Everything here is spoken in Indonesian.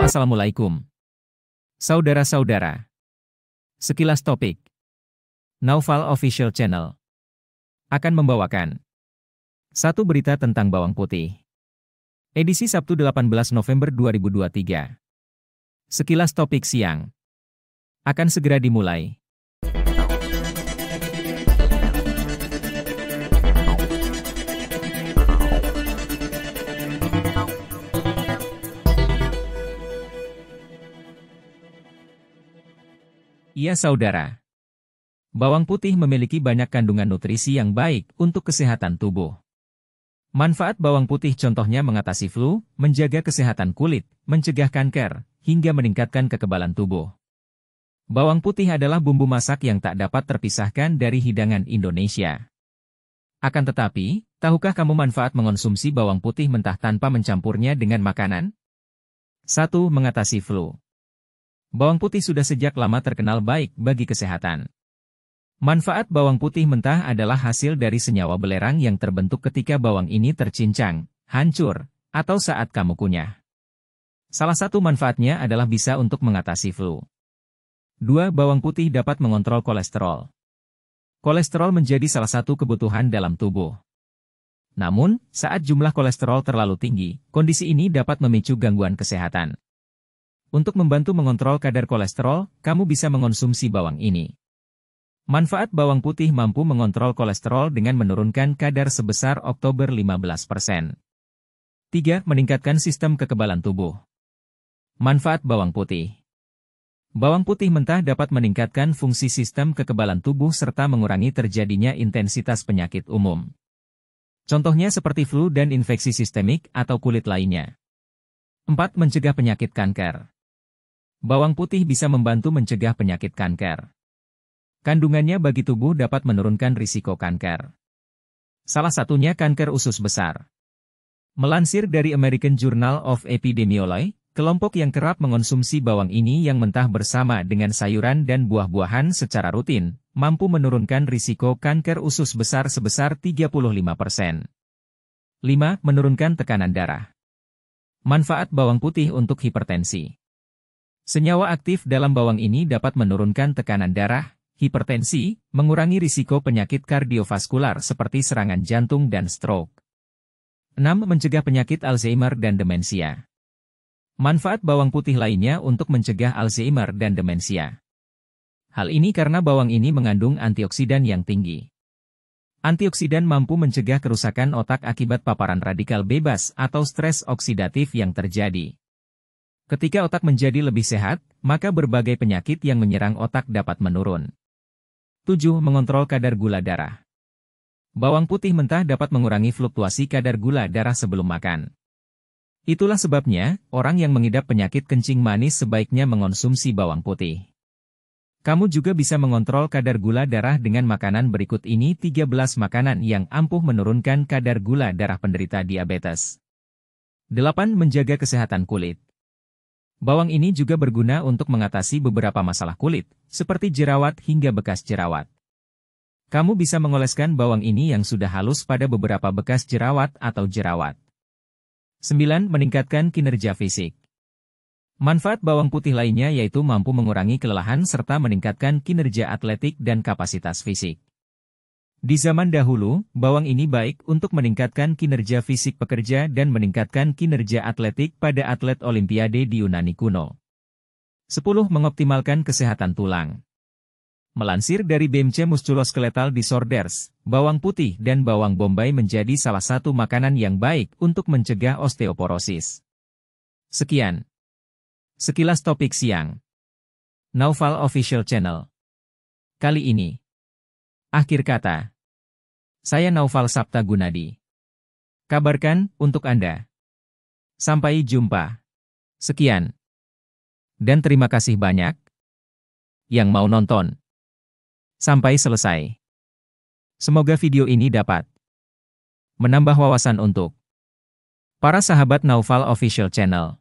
Assalamualaikum. Saudara-saudara. Sekilas topik. Naufal Official Channel akan membawakan satu berita tentang bawang putih. Edisi Sabtu 18 November 2023. Sekilas topik siang akan segera dimulai. Ya saudara. Bawang putih memiliki banyak kandungan nutrisi yang baik untuk kesehatan tubuh. Manfaat bawang putih contohnya mengatasi flu, menjaga kesehatan kulit, mencegah kanker, hingga meningkatkan kekebalan tubuh. Bawang putih adalah bumbu masak yang tak dapat terpisahkan dari hidangan Indonesia. Akan tetapi, tahukah kamu manfaat mengonsumsi bawang putih mentah tanpa mencampurnya dengan makanan? 1. Mengatasi flu Bawang putih sudah sejak lama terkenal baik bagi kesehatan. Manfaat bawang putih mentah adalah hasil dari senyawa belerang yang terbentuk ketika bawang ini tercincang, hancur, atau saat kamu kunyah. Salah satu manfaatnya adalah bisa untuk mengatasi flu. 2. Bawang putih dapat mengontrol kolesterol. Kolesterol menjadi salah satu kebutuhan dalam tubuh. Namun, saat jumlah kolesterol terlalu tinggi, kondisi ini dapat memicu gangguan kesehatan. Untuk membantu mengontrol kadar kolesterol, kamu bisa mengonsumsi bawang ini. Manfaat bawang putih mampu mengontrol kolesterol dengan menurunkan kadar sebesar Oktober 15%. 3. Meningkatkan sistem kekebalan tubuh. Manfaat bawang putih Bawang putih mentah dapat meningkatkan fungsi sistem kekebalan tubuh serta mengurangi terjadinya intensitas penyakit umum. Contohnya seperti flu dan infeksi sistemik atau kulit lainnya. 4. Mencegah penyakit kanker. Bawang putih bisa membantu mencegah penyakit kanker. Kandungannya bagi tubuh dapat menurunkan risiko kanker. Salah satunya kanker usus besar. Melansir dari American Journal of Epidemiology, kelompok yang kerap mengonsumsi bawang ini yang mentah bersama dengan sayuran dan buah-buahan secara rutin, mampu menurunkan risiko kanker usus besar sebesar 35%. 5. Menurunkan tekanan darah. Manfaat bawang putih untuk hipertensi. Senyawa aktif dalam bawang ini dapat menurunkan tekanan darah, hipertensi, mengurangi risiko penyakit kardiovaskular seperti serangan jantung dan stroke. 6. Mencegah penyakit Alzheimer dan demensia. Manfaat bawang putih lainnya untuk mencegah Alzheimer dan demensia. Hal ini karena bawang ini mengandung antioksidan yang tinggi. Antioksidan mampu mencegah kerusakan otak akibat paparan radikal bebas atau stres oksidatif yang terjadi. Ketika otak menjadi lebih sehat, maka berbagai penyakit yang menyerang otak dapat menurun. 7. Mengontrol kadar gula darah. Bawang putih mentah dapat mengurangi fluktuasi kadar gula darah sebelum makan. Itulah sebabnya, orang yang mengidap penyakit kencing manis sebaiknya mengonsumsi bawang putih. Kamu juga bisa mengontrol kadar gula darah dengan makanan berikut ini 13 makanan yang ampuh menurunkan kadar gula darah penderita diabetes. 8. Menjaga kesehatan kulit. Bawang ini juga berguna untuk mengatasi beberapa masalah kulit, seperti jerawat hingga bekas jerawat. Kamu bisa mengoleskan bawang ini yang sudah halus pada beberapa bekas jerawat atau jerawat. 9. Meningkatkan kinerja fisik. Manfaat bawang putih lainnya yaitu mampu mengurangi kelelahan serta meningkatkan kinerja atletik dan kapasitas fisik. Di zaman dahulu, bawang ini baik untuk meningkatkan kinerja fisik pekerja dan meningkatkan kinerja atletik pada atlet olimpiade di Yunani kuno. 10. Mengoptimalkan kesehatan tulang. Melansir dari BMC Musculoskeletal Disorders, bawang putih dan bawang bombay menjadi salah satu makanan yang baik untuk mencegah osteoporosis. Sekian. Sekilas topik siang. Naufal Official Channel. Kali ini Akhir kata. Saya Naufal Sapta Gunadi. Kabarkan untuk Anda. Sampai jumpa. Sekian. Dan terima kasih banyak yang mau nonton. Sampai selesai. Semoga video ini dapat menambah wawasan untuk para sahabat Naufal Official Channel.